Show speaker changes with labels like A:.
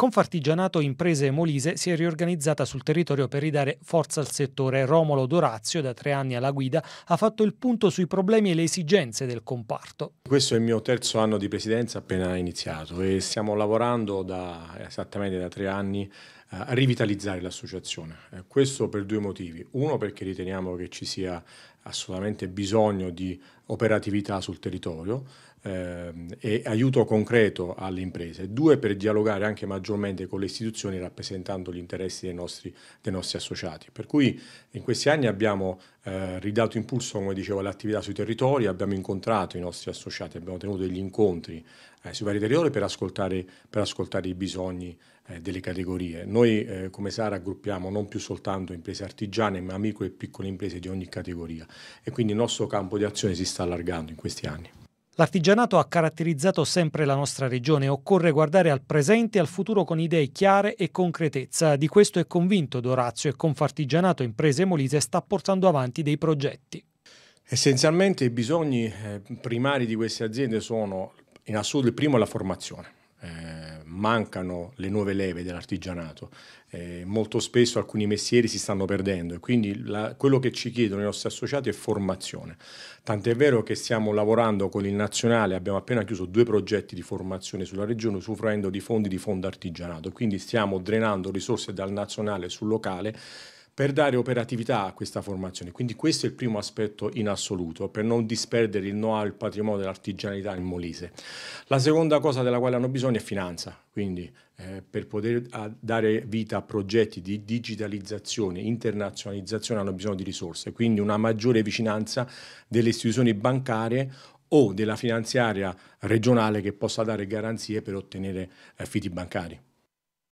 A: Confartigianato Imprese Molise si è riorganizzata sul territorio per ridare forza al settore. Romolo Dorazio, da tre anni alla guida, ha fatto il punto sui problemi e le esigenze del comparto.
B: Questo è il mio terzo anno di presidenza appena iniziato e stiamo lavorando da, esattamente da tre anni eh, rivitalizzare l'associazione. Eh, questo per due motivi. Uno perché riteniamo che ci sia assolutamente bisogno di operatività sul territorio ehm, e aiuto concreto alle imprese. Due, per dialogare anche maggiormente con le istituzioni rappresentando gli interessi dei nostri, dei nostri associati. Per cui in questi anni abbiamo eh, ridato impulso, come dicevo, all'attività sui territori, abbiamo incontrato i nostri associati, abbiamo tenuto degli incontri eh, si va a deterioro per ascoltare, per ascoltare i bisogni eh, delle categorie. Noi eh, come SARA raggruppiamo non più soltanto imprese artigiane ma micro e piccole imprese di ogni categoria e quindi il nostro campo di azione si sta allargando in questi anni.
A: L'artigianato ha caratterizzato sempre la nostra regione, occorre guardare al presente e al futuro con idee chiare e concretezza. Di questo è convinto Dorazio e Confartigianato Imprese Molise sta portando avanti dei progetti.
B: Essenzialmente i bisogni eh, primari di queste aziende sono in assoluto il primo è la formazione. Eh, mancano le nuove leve dell'artigianato, eh, molto spesso alcuni mestieri si stanno perdendo e quindi la, quello che ci chiedono i nostri associati è formazione. Tant'è vero che stiamo lavorando con il nazionale, abbiamo appena chiuso due progetti di formazione sulla regione usufruendo di fondi di fondo artigianato, quindi stiamo drenando risorse dal nazionale sul locale per dare operatività a questa formazione. Quindi questo è il primo aspetto in assoluto, per non disperdere il know-how, il patrimonio dell'artigianità in Molise. La seconda cosa della quale hanno bisogno è finanza, quindi eh, per poter dare vita a progetti di digitalizzazione, internazionalizzazione hanno bisogno di risorse, quindi una maggiore vicinanza delle istituzioni bancarie o della finanziaria regionale che possa dare garanzie per ottenere eh, fidi bancari.